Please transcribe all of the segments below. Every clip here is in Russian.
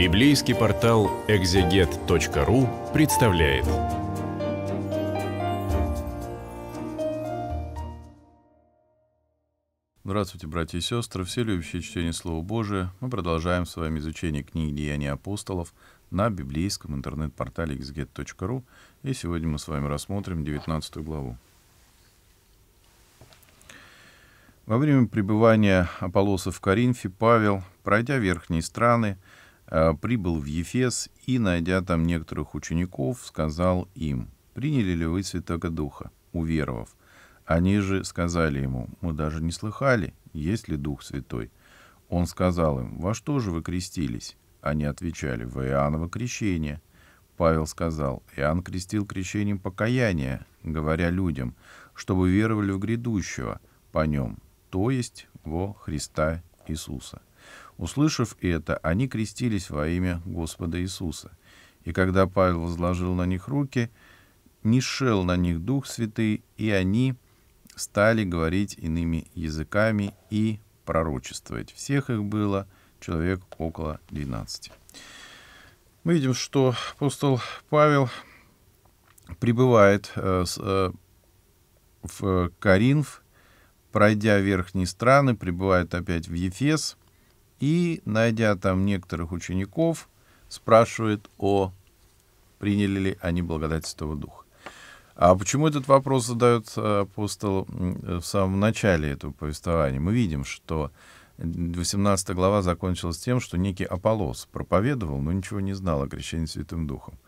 Библейский портал exeget.ru представляет. Здравствуйте, братья и сестры, все любящие чтение Слова Божия. Мы продолжаем с вами изучение книги «Деяния апостолов» на библейском интернет-портале exeget.ru, И сегодня мы с вами рассмотрим 19 главу. Во время пребывания Аполлоса в Коринфе Павел, пройдя верхние страны, Э, прибыл в Ефес и, найдя там некоторых учеников, сказал им, «Приняли ли вы Святого Духа, уверовав?» Они же сказали ему, «Мы даже не слыхали, есть ли Дух Святой». Он сказал им, «Во что же вы крестились?» Они отвечали, «В Иоанново крещение». Павел сказал, «Иоанн крестил крещением покаяния, говоря людям, чтобы веровали в грядущего по нем, то есть во Христа Иисуса». Услышав это, они крестились во имя Господа Иисуса. И когда Павел возложил на них руки, не шел на них Дух Святый, и они стали говорить иными языками и пророчествовать. Всех их было человек около 12. Мы видим, что апостол Павел прибывает э, э, в Каринф, пройдя верхние страны, прибывает опять в Ефес, и, найдя там некоторых учеников, спрашивает о приняли ли они благодать Святого Духа. А почему этот вопрос задает э, апостол э, в самом начале этого повествования? Мы видим, что 18 глава закончилась тем, что некий Аполос проповедовал, но ничего не знал о крещении Святым Духом.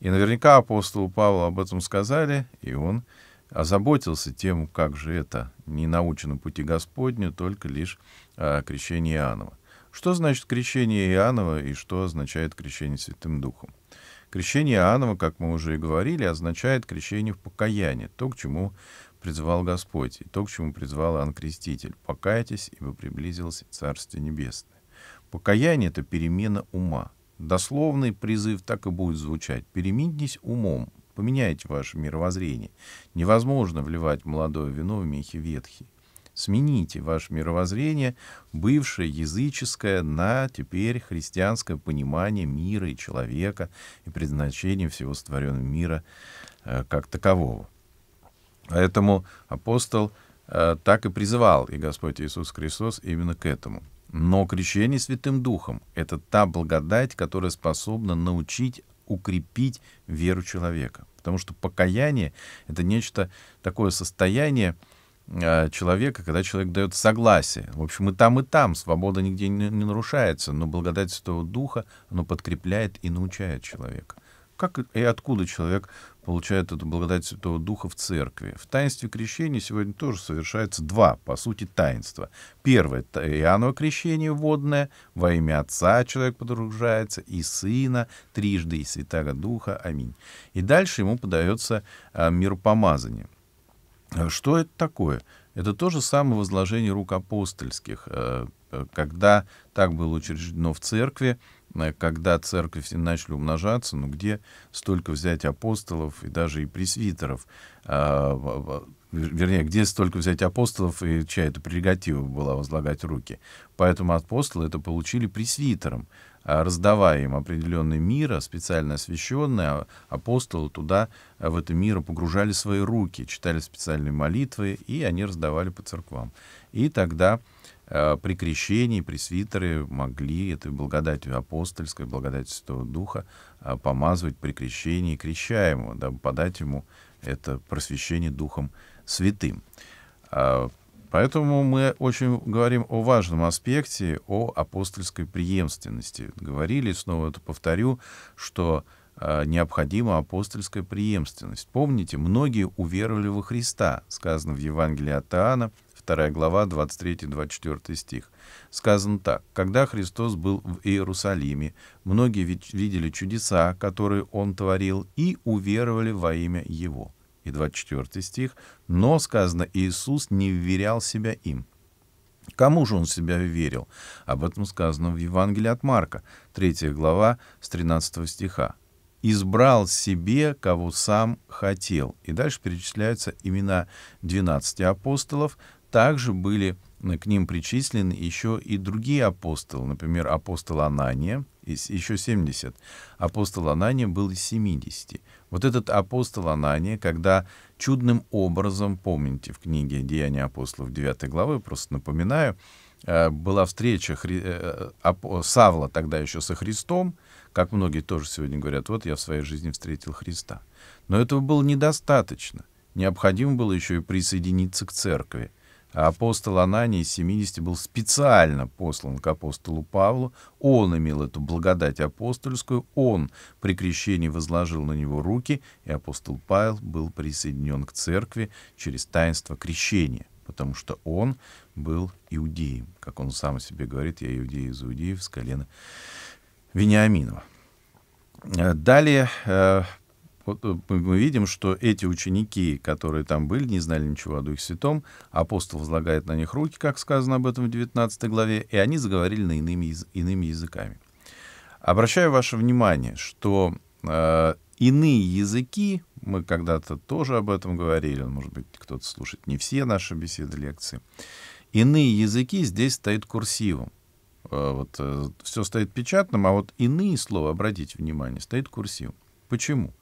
И наверняка апостолу Павлу об этом сказали, и он озаботился тем, как же это не научено пути Господню, только лишь э, крещение крещении Иоаннова. Что значит крещение Иоаннова и что означает крещение Святым Духом? Крещение Иоаннова, как мы уже и говорили, означает крещение в покаянии, то, к чему призвал Господь, и то, к чему призвал Иоанн Креститель. «Покайтесь, ибо приблизилось Царствие Небесное». Покаяние — это перемена ума. Дословный призыв так и будет звучать. «Переменитесь умом, поменяйте ваше мировоззрение. Невозможно вливать молодое вино в мехи ветхие. Смените ваше мировоззрение, бывшее языческое, на теперь христианское понимание мира и человека и предназначения всего сотворенного мира э, как такового. Поэтому апостол э, так и призывал, и Господь Иисус Христос именно к этому. Но крещение Святым Духом — это та благодать, которая способна научить укрепить веру человека. Потому что покаяние — это нечто такое состояние, Э, человека, когда человек дает согласие. В общем, и там, и там свобода нигде не, не нарушается, но благодать Святого Духа, оно подкрепляет и научает человека. Как и откуда человек получает эту благодать Святого Духа в церкви? В таинстве крещения сегодня тоже совершается два, по сути, таинства. Первое — это Иоанново крещение водное, во имя Отца человек подружается, и Сына, трижды, и Святого Духа. Аминь. И дальше ему подается э, миропомазание — Э, что это такое? Это то же самое возложение рук апостольских, э, э, когда так было учреждено в церкви, когда церкви все начали умножаться, ну где столько взять апостолов и даже и пресвитеров? вернее, где столько взять апостолов и чья это прерогатива была возлагать руки. Поэтому апостолы это получили пресвитером, а, раздавая им определенные мира, специально освященные, а апостолы туда, а, в это мира погружали свои руки, читали специальные молитвы, и они раздавали по церквам. И тогда при крещении пресвитеры могли этой благодатью апостольской, благодатью Святого Духа помазывать при крещении крещаемого, дабы подать ему это просвещение Духом святым. А, поэтому мы очень говорим о важном аспекте, о апостольской преемственности. Говорили, снова это повторю, что а, необходима апостольская преемственность. Помните, многие уверовали во Христа, сказано в Евангелии от Иоанна, 2 глава, 23-24 стих. Сказано так. «Когда Христос был в Иерусалиме, многие видели чудеса, которые Он творил, и уверовали во имя Его» и 24 стих, но сказано, Иисус не вверял себя им. Кому же он себя верил? Об этом сказано в Евангелии от Марка, 3 глава, с 13 стиха. «Избрал себе, кого сам хотел». И дальше перечисляются имена 12 апостолов, также были Э, к ним причислены еще и другие апостолы, например, апостол Анания, еще 70. Апостол Анания был из 70. Вот этот апостол Анания, когда чудным образом, помните, в книге «Деяния апостолов» 9 главы, просто напоминаю, э, была встреча Хри... Э, Савла тогда еще со Христом, как многие тоже сегодня говорят, вот я в своей жизни встретил Христа. Но этого было недостаточно. Необходимо было еще и присоединиться к церкви. А апостол Анания из 70 был специально послан к апостолу Павлу. Он имел эту благодать апостольскую, он при крещении возложил на него руки, и апостол Павел был присоединен к церкви через таинство крещения потому что он был иудеем. Как он сам себе говорит, я иудей из иудеев с колена Вениаминова. Далее э, вот э, мы видим, что эти ученики, которые там были, не знали ничего о Духе Святом, апостол возлагает на них руки, как сказано об этом в 19 главе, и они заговорили на иными, иными языками. Обращаю ваше внимание, что э, иные языки, мы когда-то тоже об этом говорили, может быть, кто-то слушает не все наши беседы, лекции, иные языки здесь стоят курсивом. Э, вот э, все стоит печатным, а вот иные слова, обратите внимание, стоит курсивом. Почему?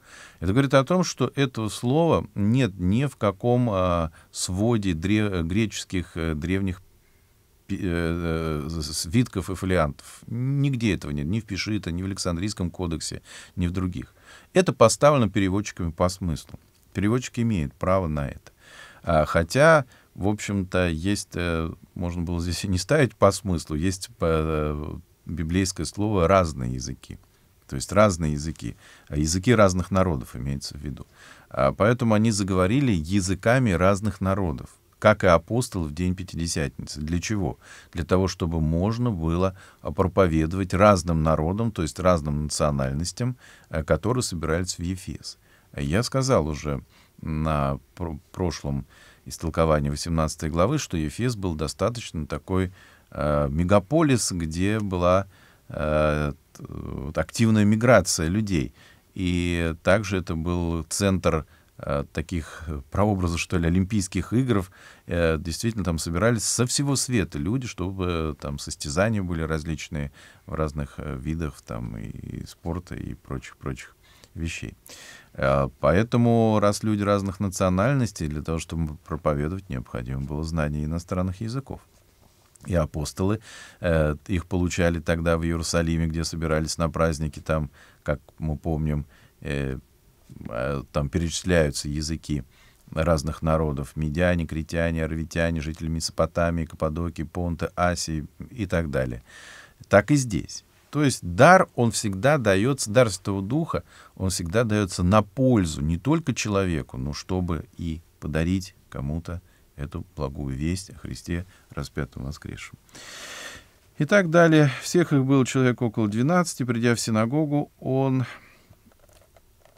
Это говорит о том, что этого слова нет ни в каком э, своде древ- греческих э, древних э, э, свитков и фолиантов. Нигде этого нет, ни в Пишита, ни в Александрийском кодексе, ни в других. Это поставлено переводчиками по смыслу. Переводчик имеет право на это. А, хотя, в общем-то, есть, э, можно было здесь и не ставить по смыслу, есть по библейское слово «разные языки». То есть разные языки. А языки разных народов имеется в виду. А поэтому они заговорили языками разных народов, как и апостол в день Пятидесятницы. Для чего? Для того, чтобы можно было проповедовать разным народам, то есть разным национальностям, э, которые собирались в Ефес. Я сказал уже на прошлом истолковании 18 главы, что Ефес был достаточно такой э, мегаполис, где была э, вот, активная миграция людей. И также это был центр э, таких э, прообразов, что ли, Олимпийских игр. Э, действительно, там собирались со всего света люди, чтобы там состязания были различные в разных видах там, и спорта, и прочих-прочих вещей. Поэтому, раз люди разных национальностей, для того, чтобы проповедовать, необходимо было знание иностранных языков и апостолы э, их получали тогда в Иерусалиме, где собирались на праздники, там, как мы помним, э, э, там перечисляются языки разных народов. Медиане, критяне, арвитяне, жители Месопотамии, Каппадокии, Понта, Асии и так далее. Так и здесь. То есть дар, он всегда дается, дар Святого Духа, он всегда дается на пользу не только человеку, но чтобы и подарить кому-то эту благую весть о Христе распятом воскресшем. И так далее. Всех их был человек около 12. Придя в синагогу, он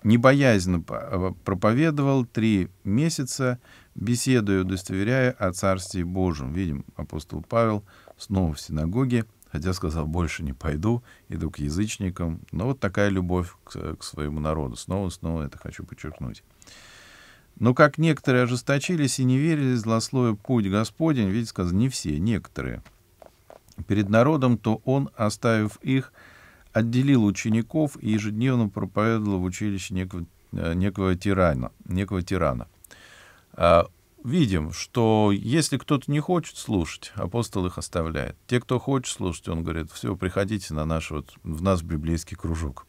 небоязненно э, проповедовал три месяца, беседуя, удостоверяя о Царстве Божьем. Видим, апостол Павел снова в синагоге, хотя сказал, больше не пойду, иду к язычникам. Но вот такая любовь к, э, к своему народу. Снова, снова это хочу подчеркнуть. Но как некоторые ожесточились и не верили злослою путь Господень, видите, сказано, не все, некоторые, перед народом, то он, оставив их, отделил учеников и ежедневно проповедовал в училище некого, э, некого тирана. Некого тирана. А, видим, что если кто-то не хочет слушать, апостол их оставляет. Те, кто хочет слушать, он говорит, все, приходите на наш вот, в наш библейский кружок,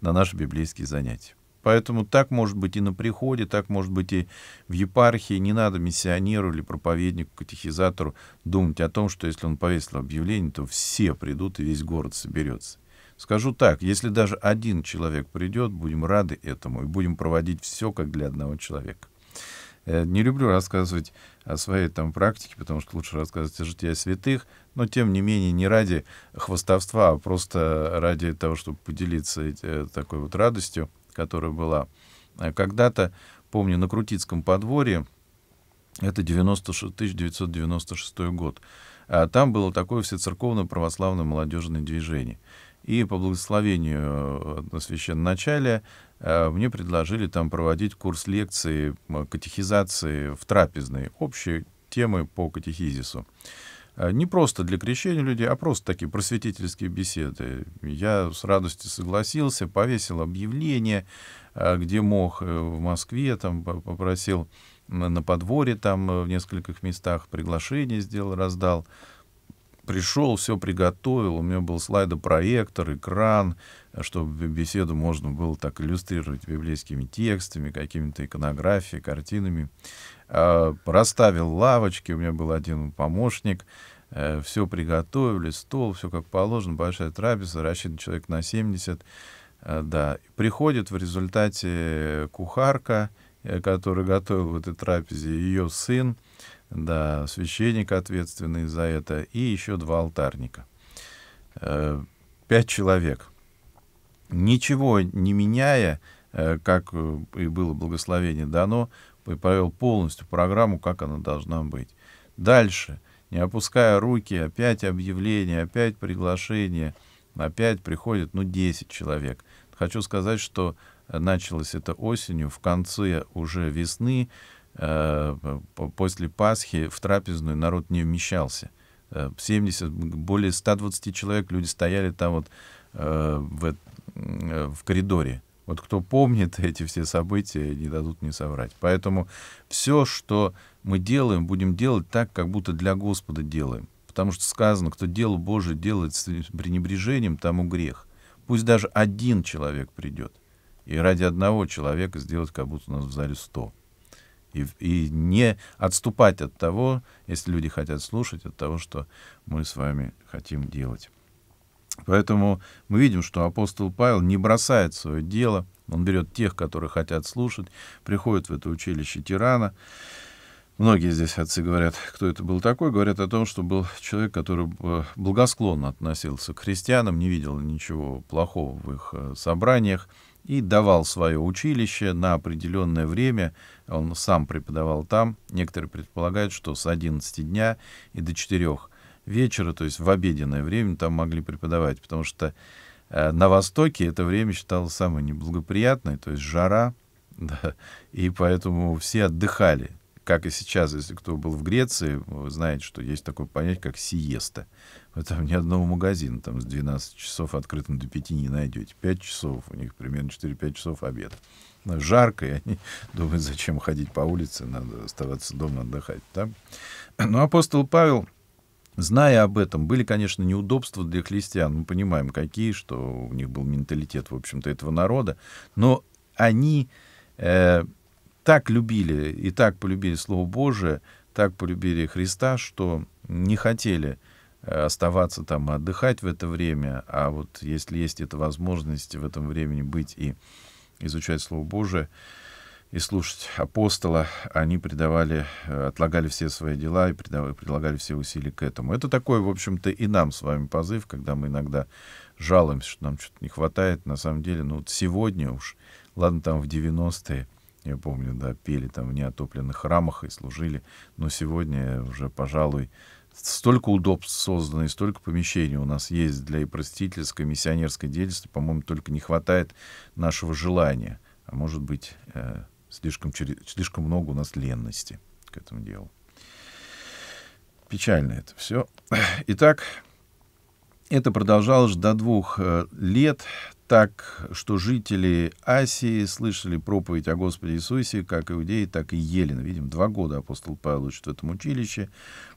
на наши библейские занятия. Поэтому так может быть и на приходе, так может быть и в епархии. Не надо миссионеру или проповеднику, катехизатору думать о том, что если он повесил объявление, то все придут и весь город соберется. Скажу так, если даже один человек придет, будем рады этому и будем проводить все как для одного человека. Э, не люблю рассказывать о своей там практике, потому что лучше рассказывать о житии святых, но тем не менее не ради хвостовства, а просто ради того, чтобы поделиться э, такой вот радостью которая была э, когда-то, помню, на Крутицком подворье, это 96, 1996 год, а там было такое всецерковное православное молодежное движение. И по благословению э, на священноначале э, мне предложили там проводить курс лекции, катехизации в трапезной, общие темы по катехизису. А, не просто для крещения людей, а просто такие просветительские беседы. Я с радостью согласился, повесил объявление, а, где мог, э, в Москве, там попросил на подворе там э, в нескольких местах приглашение сделал, раздал пришел, все приготовил, у меня был слайдопроектор, экран, э, чтобы беседу можно было так иллюстрировать библейскими текстами, какими-то иконографией, картинами. А, расставил лавочки, у меня был один помощник, э, все приготовили, стол, все как положено, большая трапеза, рассчитан человек на 70. Э, да, приходит в результате кухарка, которая готовила в этой трапезе, ее сын, да, священник ответственный за это, и еще два алтарника. Э, пять человек. Ничего не меняя, э, как э, и было благословение дано, и повел полностью программу, как она должна быть. Дальше, не опуская руки, опять объявление, опять приглашение, опять приходит, ну, 10 человек. Хочу сказать, что началось это осенью, в конце уже весны, Э, после Пасхи в трапезную народ не вмещался. 70, э, более 120 человек люди стояли там вот э, в, в коридоре. Вот кто помнит эти все события, не дадут мне соврать. Поэтому все, что мы делаем, будем делать так, как будто для Господа делаем. Потому что сказано, кто дело Божие делает с пренебрежением, тому грех. Пусть даже один человек придет. И ради одного человека сделать, как будто у нас в зале сто. И, и не отступать от того, если люди хотят слушать, от того, что мы с вами хотим делать. Поэтому мы видим, что апостол Павел не бросает свое дело, он берет тех, которые хотят слушать, приходит в это училище тирана. Многие здесь отцы говорят, кто это был такой, говорят о том, что был человек, который э, благосклонно относился к христианам, не видел ничего плохого в их э, собраниях, и давал свое училище на определенное время. Он сам преподавал там. Некоторые предполагают, что с 11 дня и до 4 вечера, то есть в обеденное время там могли преподавать, потому что э, на Востоке это время считалось самое неблагоприятное, то есть жара, да, и поэтому все отдыхали как и сейчас, если кто был в Греции, вы э, знаете, что есть такое понятие, как сиеста. Вы там ни одного магазина там с 12 часов открытым до 5 не найдете. 5 часов, у них примерно 4-5 часов обед. Жарко, и они думают, зачем ходить по улице, надо оставаться дома отдыхать. Да? Но ну, апостол Павел Зная об этом, были, конечно, неудобства для христиан. Мы понимаем, какие, что у них был менталитет, в общем-то, этого народа. Но они э, так любили и так полюбили Слово Божие, так полюбили Христа, что не хотели э, оставаться там и отдыхать в это время, а вот если есть эта возможность в этом времени быть и изучать Слово Божие и слушать апостола, они предавали, э, отлагали все свои дела и придавали, прилагали все усилия к этому. Это такой, в общем-то, и нам с вами позыв, когда мы иногда жалуемся, что нам что-то не хватает. На самом деле, ну, вот сегодня уж, ладно, там в 90-е, я помню, да, пели там в неотопленных храмах и служили. Но сегодня уже, пожалуй, столько удобств создано и столько помещений у нас есть для и простительской, и миссионерской деятельности, по-моему, только не хватает нашего желания, а может быть, э, слишком, слишком много у нас ленности к этому делу. Печально это все. Итак, это продолжалось до двух э, лет, так, что жители Асии слышали проповедь о Господе Иисусе, как иудеи, так и Елены. Видим, два года апостол Павел учит в этом училище.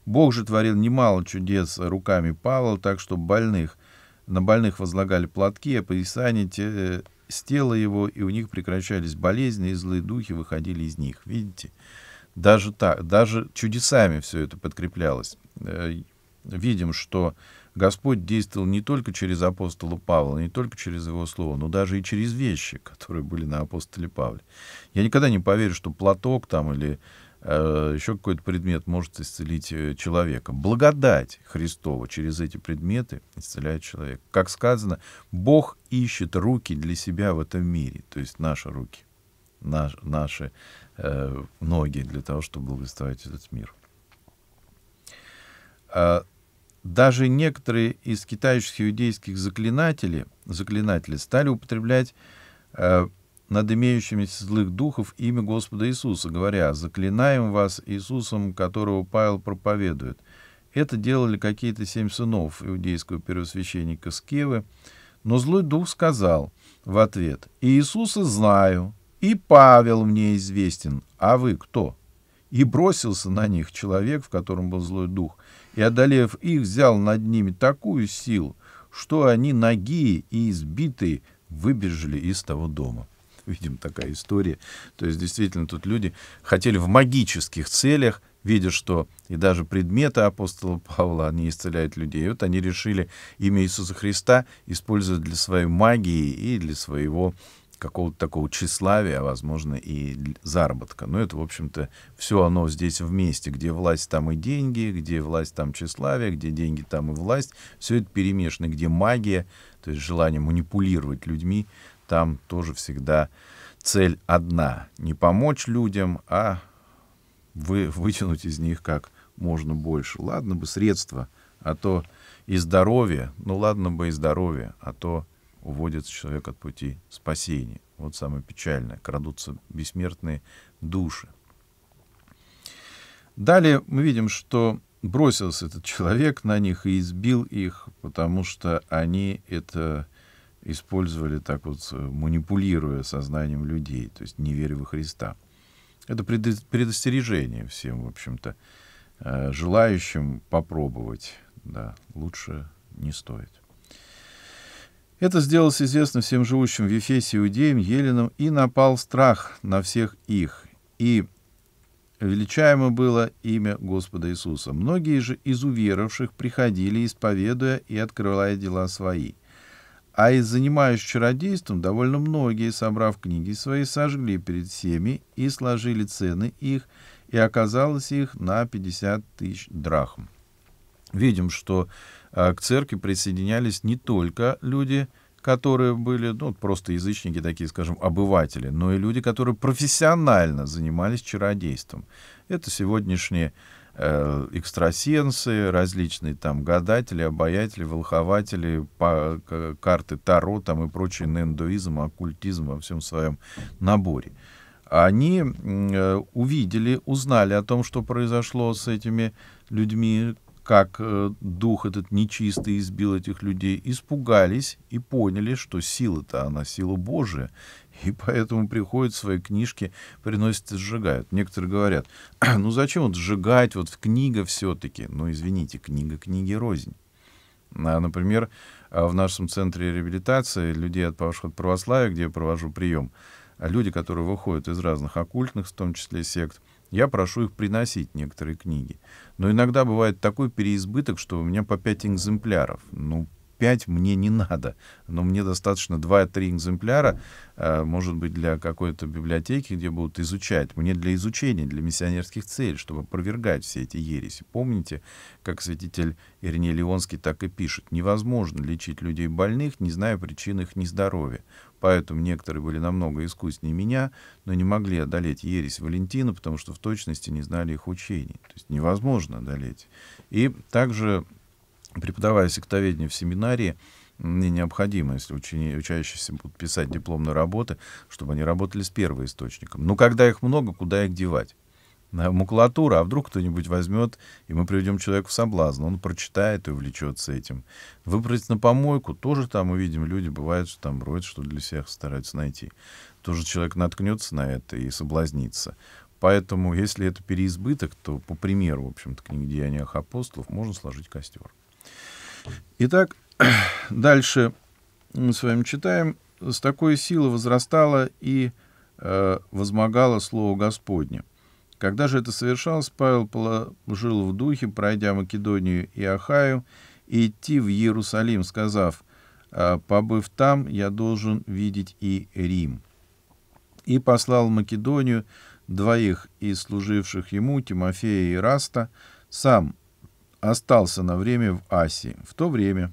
Бог же творил немало чудес руками Павла, так что больных, на больных возлагали платки, а поясание те, э, с тела его, и у них прекращались болезни, и злые духи выходили из них. Видите? Даже так, даже чудесами все это подкреплялось. Э, видим, что Господь действовал не только через апостола Павла, не только через его слово, но даже и через вещи, которые были на апостоле Павле. Я никогда не поверю, что платок там или э, еще какой-то предмет может исцелить э, человека. Благодать Христова через эти предметы исцеляет человека. Как сказано, Бог ищет руки для себя в этом мире, то есть наши руки, наш, наши э, ноги для того, чтобы благословить этот мир. А, даже некоторые из китайских иудейских заклинателей, заклинатели стали употреблять э, над имеющимися злых духов имя Господа Иисуса, говоря «Заклинаем вас Иисусом, которого Павел проповедует». Это делали какие-то семь сынов иудейского первосвященника Скевы, но злой дух сказал в ответ «И «Иисуса знаю, и Павел мне известен, а вы кто?» И бросился на них человек, в котором был злой дух – и, одолев их, взял над ними такую силу, что они ноги и избитые выбежали из того дома. Видим, такая история. То есть, действительно, тут люди хотели в магических целях, видя, что и даже предметы апостола Павла, они исцеляют людей. И вот они решили имя Иисуса Христа использовать для своей магии и для своего какого-то такого тщеславия, а возможно и заработка. Но ну, это, в общем-то, все оно здесь вместе, где власть, там и деньги, где власть, там тщеславие, где деньги, там и власть. Все это перемешано, где магия, то есть желание манипулировать людьми, там тоже всегда цель одна — не помочь людям, а вы, вытянуть из них как можно больше. Ладно бы средства, а то и здоровье, ну ладно бы и здоровье, а то уводит человек от пути спасения. Вот самое печальное. Крадутся бессмертные души. Далее мы видим, что бросился этот человек на них и избил их, потому что они это использовали так вот, э, манипулируя сознанием людей, то есть не веря во Христа. Это предостережение всем, в общем-то, э, желающим попробовать. Да, лучше не стоит. Это сделалось известно всем живущим в Ефесе иудеям, еленам, и напал страх на всех их, и величаемо было имя Господа Иисуса. Многие же из уверовавших приходили, исповедуя и открывая дела свои. А из занимающих чародейством довольно многие, собрав книги свои, сожгли перед всеми и сложили цены их, и оказалось их на 50 тысяч драхм видим, что э, к церкви присоединялись не только люди, которые были, ну, просто язычники такие, скажем, обыватели, но и люди, которые профессионально занимались чародейством. Это сегодняшние э, экстрасенсы, различные там гадатели, обаятели, волхователи, по, карты Таро там и прочий нендуизм, оккультизм во всем своем наборе. Они э, увидели, узнали о том, что произошло с этими людьми, как э, дух этот нечистый избил этих людей, испугались и поняли, что сила-то она сила Божия, и поэтому приходят свои книжки, приносят и сжигают. Некоторые говорят, ну зачем вот сжигать, вот книга все-таки. Ну извините, книга книги рознь. А, например, а, в нашем центре реабилитации людей, отпавших от православия, где я провожу прием, люди, которые выходят из разных оккультных, в том числе сект, я прошу их приносить некоторые книги. Но иногда бывает такой переизбыток, что у меня по пять экземпляров. Ну, 5 мне не надо, но мне достаточно 2-3 экземпляра, э, может быть, для какой-то библиотеки, где будут изучать. Мне для изучения, для миссионерских целей, чтобы опровергать все эти ереси. Помните, как святитель Ирней Леонский так и пишет, невозможно лечить людей больных, не зная причин их нездоровья. Поэтому некоторые были намного искуснее меня, но не могли одолеть ересь Валентина, потому что в точности не знали их учений. То есть невозможно одолеть. И также преподавая сектоведение в семинарии, мне необходимо, если учени, учащиеся будут писать дипломные работы, чтобы они работали с первоисточником. Но когда их много, куда их девать? На макулатура, а вдруг кто-нибудь возьмет, и мы приведем человека в соблазн, он прочитает и увлечется этим. Выбрать на помойку, тоже там увидим, люди бывают, что там роют, что для всех стараются найти. Тоже человек наткнется на это и соблазнится. Поэтому, если это переизбыток, то, по примеру, в общем-то, книги «Деяниях апостолов» можно сложить костер. Итак, дальше мы с вами читаем. «С такой силы возрастало и э, возмогало Слово Господне». Когда же это совершалось, Павел положил в духе, пройдя Македонию и Ахаю, и идти в Иерусалим, сказав, «А, «Побыв там, я должен видеть и Рим». И послал в Македонию двоих из служивших ему, Тимофея и Раста, сам остался на время в Асии. В то время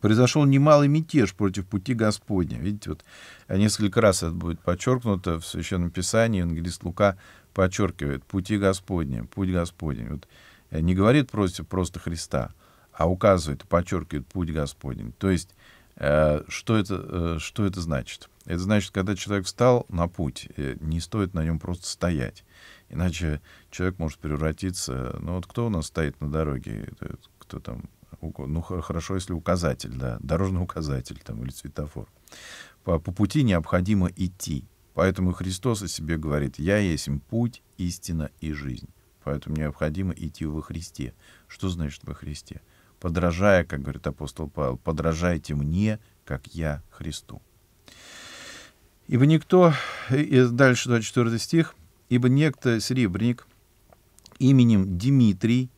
произошел немалый мятеж против пути Господня. Видите, вот э, несколько раз это будет подчеркнуто в Священном Писании. Евангелист Лука подчеркивает пути Господня, путь Господень. Вот э, не говорит просто, просто Христа, а указывает, подчеркивает путь Господень. То есть, э, что, это, э, что это значит? Это значит, когда человек встал на путь, э, не стоит на нем просто стоять. Иначе человек может превратиться... Ну вот кто у нас стоит на дороге? Кто там? Ну хорошо, если указатель, да, дорожный указатель там или светофор. По, по пути необходимо идти. Поэтому Христос о себе говорит, «Я есть им путь, истина и жизнь». Поэтому необходимо идти во Христе. Что значит во Христе? Подражая, как говорит апостол Павел, подражайте мне, как я Христу. Ибо никто, и дальше 24 стих, Ибо некто серебряник именем Дмитрий,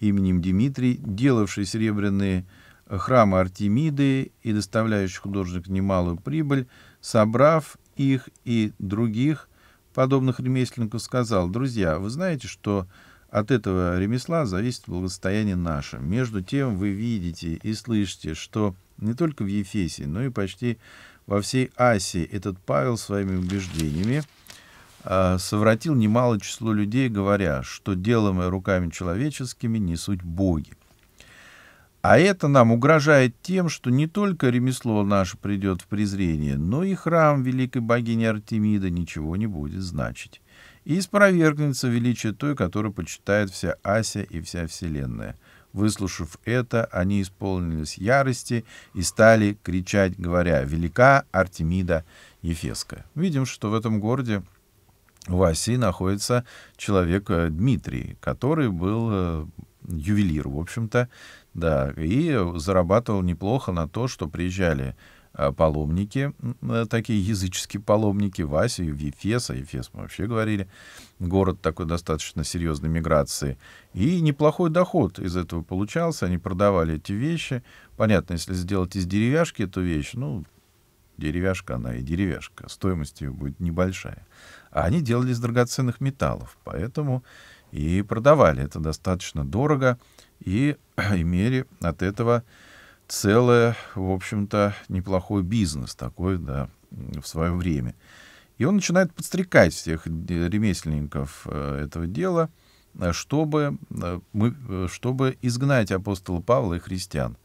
именем Дмитрий, делавший серебряные храмы Артемиды и доставляющий художник немалую прибыль, собрав их и других подобных ремесленников, сказал, «Друзья, вы знаете, что от этого ремесла зависит благосостояние наше. Между тем вы видите и слышите, что не только в Ефесе, но и почти во всей Асии этот Павел своими убеждениями – Э, совратил немало число людей, говоря, что делаемое руками человеческими не суть боги. А это нам угрожает тем, что не только ремесло наше придет в презрение, но и храм великой богини Артемида ничего не будет значить. И испровергнется величие той, которую почитает вся Ася и вся Вселенная. Выслушав это, они исполнились ярости и стали кричать, говоря «Велика Артемида Ефеска». Видим, что в этом городе в Асии находится человек э, Дмитрий, который был э, ювелир, в общем-то, да, и зарабатывал неплохо на то, что приезжали э, паломники, такие языческие паломники в Асию, в Ефес, а Ефес мы вообще говорили, город такой достаточно серьезной миграции. И неплохой доход из этого получался, они продавали эти вещи. Понятно, если сделать из деревяшки эту вещь, ну, деревяшка она и деревяшка, стоимость ее будет небольшая. А они делали из драгоценных металлов, поэтому и продавали это достаточно дорого и имели от этого целое, в общем-то, неплохой бизнес такой, да, в свое время. И он начинает подстрекать всех ремесленников э, этого дела, э, чтобы, э, мы, чтобы изгнать апостола Павла и христиан.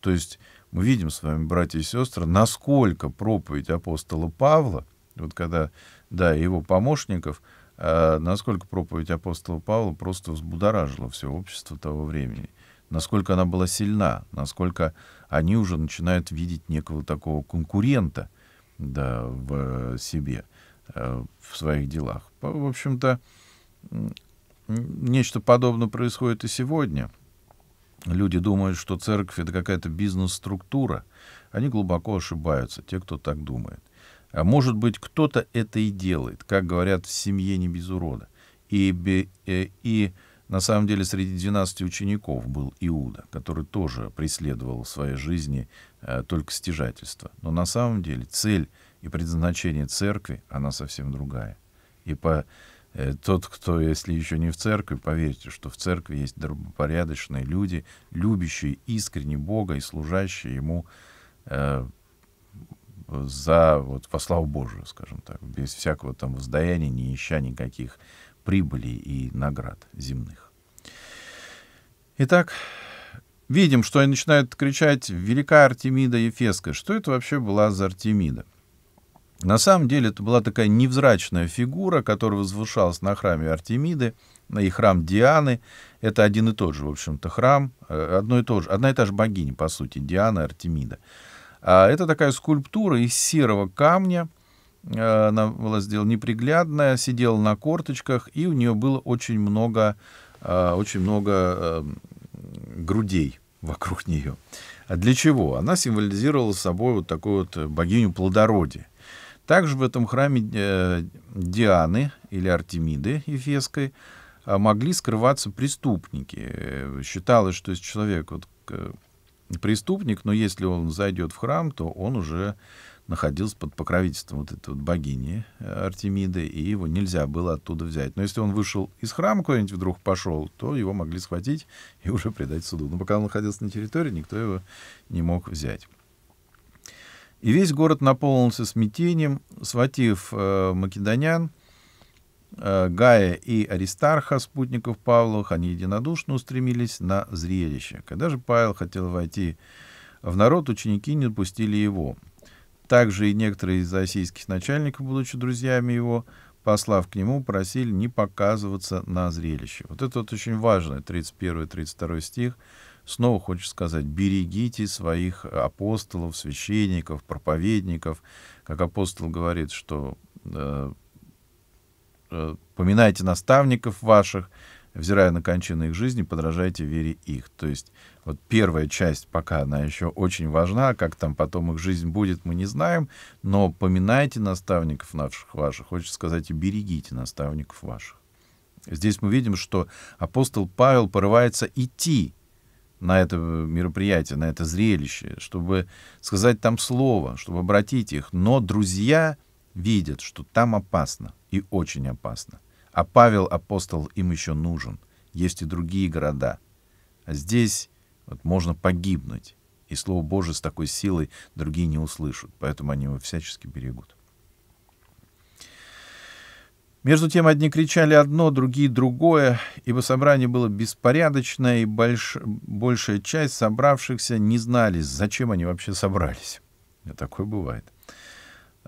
То есть мы видим с вами, братья и сестры, насколько проповедь апостола Павла, вот когда да, и его помощников, а насколько проповедь апостола Павла просто взбудоражила все общество того времени, насколько она была сильна, насколько они уже начинают видеть некого такого конкурента да, в э, себе, э, в своих делах. В общем-то, нечто подобное происходит и сегодня. Люди думают, что церковь — это какая-то бизнес-структура. Они глубоко ошибаются, те, кто так думает. А может быть, кто-то это и делает, как говорят в семье не без урода. И, и, э, и на самом деле среди 12 учеников был Иуда, который тоже преследовал в своей жизни э, только стяжательство. Но на самом деле цель и предназначение церкви, она совсем другая. И по, э, тот, кто, если еще не в церкви, поверьте, что в церкви есть добропорядочные люди, любящие искренне Бога и служащие Ему за, вот, во славу Божию, скажем так, без всякого там воздаяния, не ища никаких прибылей и наград земных. Итак, видим, что они начинают кричать «Велика Артемида Ефеска». Что это вообще была за Артемида? На самом деле это была такая невзрачная фигура, которая возвышалась на храме Артемиды, и храм Дианы. Это один и тот же, в общем-то, храм, э, одно и то же, одна и та же богиня, по сути, Диана и Артемида. А, это такая скульптура из серого камня. А, она была сделана неприглядная, сидела на корточках, и у нее было очень много, а, очень много эм, грудей вокруг нее. для чего? Она символизировала собой вот такую вот богиню плодородия. Также в этом храме э, Дианы или Артемиды Ефесской могли скрываться преступники. Э, считалось, что если человек вот преступник, но если он зайдет в храм, то он уже находился под покровительством вот этой вот богини э, Артемиды, и его нельзя было оттуда взять. Но если он вышел из храма куда-нибудь вдруг пошел, то его могли схватить и уже предать суду. Но пока он находился на территории, никто его не мог взять. И весь город наполнился смятением. Схватив э, македонян, Э, Гая и Аристарха, спутников Павловых, они единодушно устремились на зрелище. Когда же Павел хотел войти в народ, ученики не пустили его. Также и некоторые из российских начальников, будучи друзьями его, послав к нему, просили не показываться на зрелище. Вот это вот очень важно, 31-32 стих. Снова хочет сказать, берегите своих апостолов, священников, проповедников. Как апостол говорит, что э, Э, поминайте наставников ваших, взирая на кончины их жизни, подражайте вере их. То есть вот первая часть пока она еще очень важна, как там потом их жизнь будет, мы не знаем, но поминайте наставников наших ваших, хочется сказать, и берегите наставников ваших. Здесь мы видим, что апостол Павел порывается идти на это мероприятие, на это зрелище, чтобы сказать там слово, чтобы обратить их. Но друзья видят, что там опасно и очень опасно. А Павел, апостол, им еще нужен. Есть и другие города. А здесь вот можно погибнуть. И Слово Божие с такой силой другие не услышат. Поэтому они его всячески берегут. Между тем одни кричали одно, другие другое, ибо собрание было беспорядочное, и больш... большая часть собравшихся не знали, зачем они вообще собрались. И такое бывает.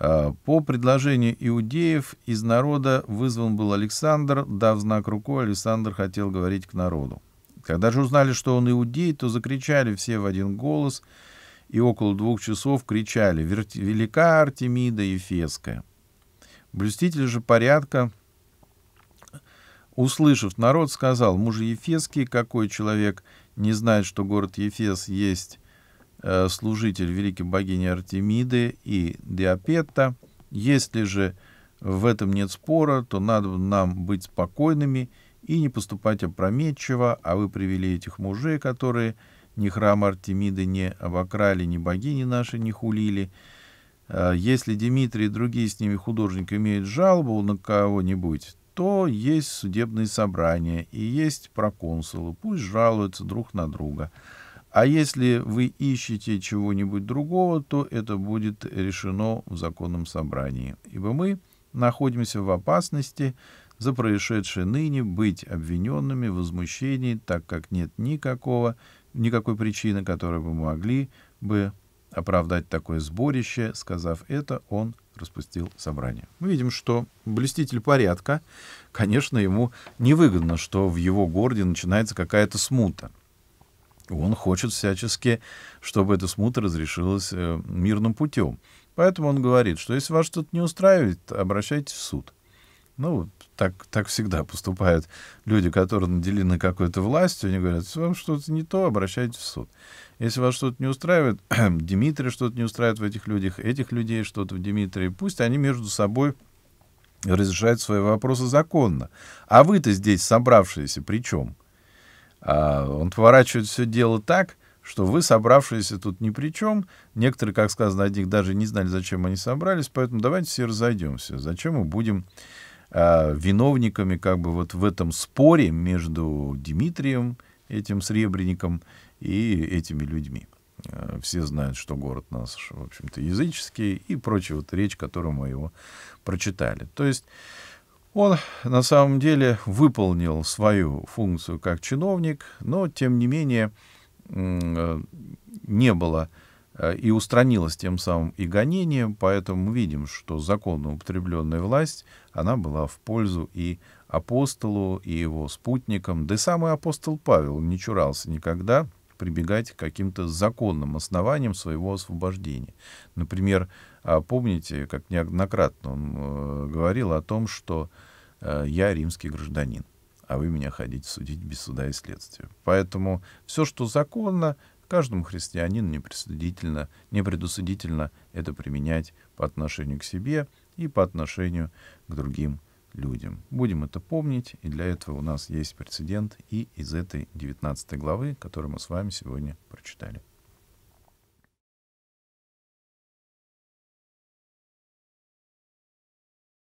А, по предложению иудеев из народа вызван был Александр, дав знак рукой, Александр хотел говорить к народу. Когда же узнали, что он иудей, то закричали все в один голос и около двух часов кричали «Велика Артемида Ефеская». Блюститель же порядка, услышав народ, сказал «Мужи Ефесские, какой человек не знает, что город Ефес есть Э, служитель великой богини Артемиды и Диапетта. Если же в этом нет спора, то надо нам быть спокойными и не поступать опрометчиво, а вы привели этих мужей, которые ни храм Артемиды не обокрали, ни богини наши не хулили. Э, если Дмитрий и другие с ними художники имеют жалобу на кого-нибудь, то есть судебные собрания и есть проконсулы, пусть жалуются друг на друга. А если вы ищете чего-нибудь другого, то это будет решено в законном собрании, ибо мы находимся в опасности за происшедшее ныне быть обвиненными в возмущении, так как нет никакого, никакой причины, которой бы могли бы оправдать такое сборище. Сказав это, он распустил собрание. Мы видим, что блеститель порядка, конечно, ему невыгодно, что в его городе начинается какая-то смута. Он хочет всячески, чтобы эта смута разрешилась э, мирным путем. Поэтому он говорит, что если вас что-то не устраивает, обращайтесь в суд. Ну, так, так всегда поступают люди, которые наделены какой-то властью, они говорят, если вам что-то не то, обращайтесь в суд. Если вас что-то не устраивает, Дмитрий что-то не устраивает в этих людях, этих людей что-то в Дмитрии, пусть они между собой разрешают свои вопросы законно. А вы-то здесь собравшиеся при чем? — а, он поворачивает все дело так, что вы, собравшиеся тут ни при чем, некоторые, как сказано, одних даже не знали, зачем они собрались, поэтому давайте все разойдемся. Зачем мы будем э, виновниками как бы вот в этом споре между Дмитрием, этим Сребреником, и этими людьми. Э, все знают, что город нас, в общем-то, языческий и прочая вот речь, которую мы его прочитали. То есть он на самом деле выполнил свою функцию как чиновник, но тем не менее э, не было э, и устранилось тем самым и гонение, поэтому мы видим, что законно употребленная власть, она была в пользу и апостолу, и его спутникам, да и самый апостол Павел не чурался никогда прибегать к каким-то законным основаниям своего освобождения. Например, а, помните, как неоднократно он э, говорил о том, что Э, я римский гражданин, а вы меня хотите судить без суда и следствия. Поэтому все, что законно, каждому христианину непредусудительно, непредусудительно это применять по отношению к себе и по отношению к другим людям. Будем это помнить, и для этого у нас есть прецедент и из этой 19 главы, которую мы с вами сегодня прочитали.